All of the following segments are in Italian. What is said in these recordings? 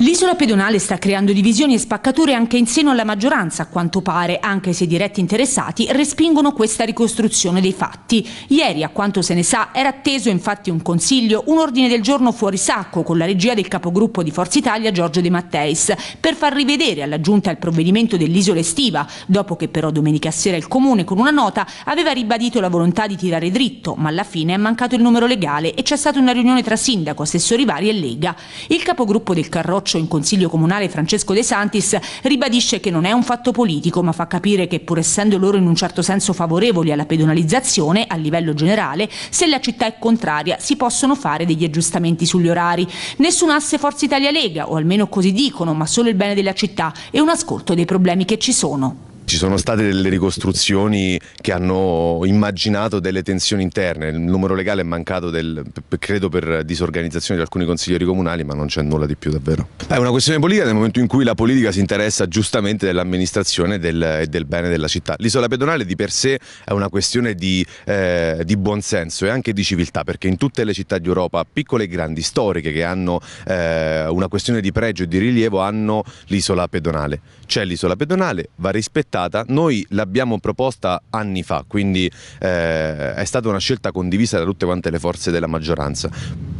L'isola pedonale sta creando divisioni e spaccature anche in seno alla maggioranza, a quanto pare, anche se i diretti interessati respingono questa ricostruzione dei fatti. Ieri, a quanto se ne sa, era atteso infatti un consiglio, un ordine del giorno fuori sacco con la regia del capogruppo di Forza Italia Giorgio De Matteis, per far rivedere alla giunta il provvedimento dell'isola estiva, dopo che però domenica sera il comune con una nota aveva ribadito la volontà di tirare dritto, ma alla fine è mancato il numero legale e c'è stata una riunione tra sindaco, assessori vari e Lega. Il capogruppo del Carroccio Coccio in Consiglio Comunale Francesco De Santis ribadisce che non è un fatto politico ma fa capire che pur essendo loro in un certo senso favorevoli alla pedonalizzazione a livello generale, se la città è contraria si possono fare degli aggiustamenti sugli orari. Nessun asse Forza Italia Lega, o almeno così dicono, ma solo il bene della città e un ascolto dei problemi che ci sono ci sono state delle ricostruzioni che hanno immaginato delle tensioni interne, il numero legale è mancato del, credo per disorganizzazione di alcuni consiglieri comunali ma non c'è nulla di più davvero. È una questione politica nel momento in cui la politica si interessa giustamente dell'amministrazione e del, del, bene della città. L'isola pedonale di per sé è una questione di, eh, di buonsenso e anche di civiltà perché in tutte le città d'Europa, piccole e grandi, storiche, che hanno eh, una questione di pregio e di rilievo, hanno l'isola pedonale. C'è l'isola pedonale, va rispettata presentata, noi l'abbiamo proposta anni fa, quindi eh, è stata una scelta condivisa da tutte quante le forze della maggioranza.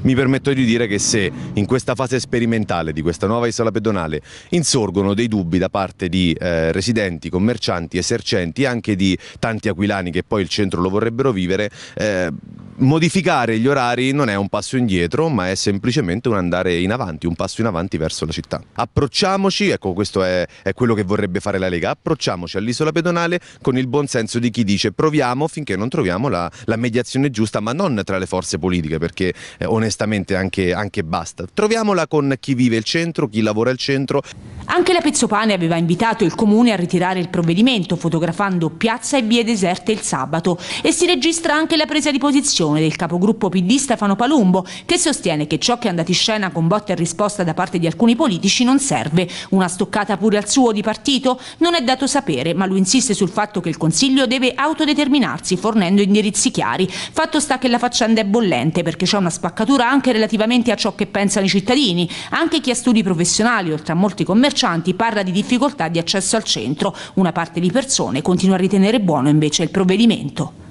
Mi permetto di dire che se in questa fase sperimentale di questa nuova isola pedonale insorgono dei dubbi da parte di eh, residenti, commercianti, esercenti e anche di tanti aquilani che poi il centro lo vorrebbero vivere, eh, modificare gli orari non è un passo indietro, ma è semplicemente un andare in avanti, un passo in avanti verso la città. Approcciamoci, ecco questo è, è quello che vorrebbe fare la Lega, approcciamoci all'isola pedonale con il buon senso di chi dice proviamo finché non troviamo la, la mediazione giusta, ma non tra le forze politiche, perché eh, onestamente anche, anche basta. Troviamola con chi vive il centro, chi lavora al centro. Anche la Pezzopane aveva invitato il comune a ritirare il provvedimento, fotografando piazza e vie deserte il sabato e si registra anche la presa di posizione Cassazione del capogruppo PD Stefano Palumbo, che sostiene che ciò che è andato in scena con botta e risposta da parte di alcuni politici non serve. Una stoccata pure al suo di partito? Non è dato sapere, ma lui insiste sul fatto che il Consiglio deve autodeterminarsi fornendo indirizzi chiari. Fatto sta che la faccenda è bollente perché c'è una spaccatura anche relativamente a ciò che pensano i cittadini. Anche chi ha studi professionali, oltre a molti commercianti, parla di difficoltà di accesso al centro. Una parte di persone continua a ritenere buono invece il provvedimento.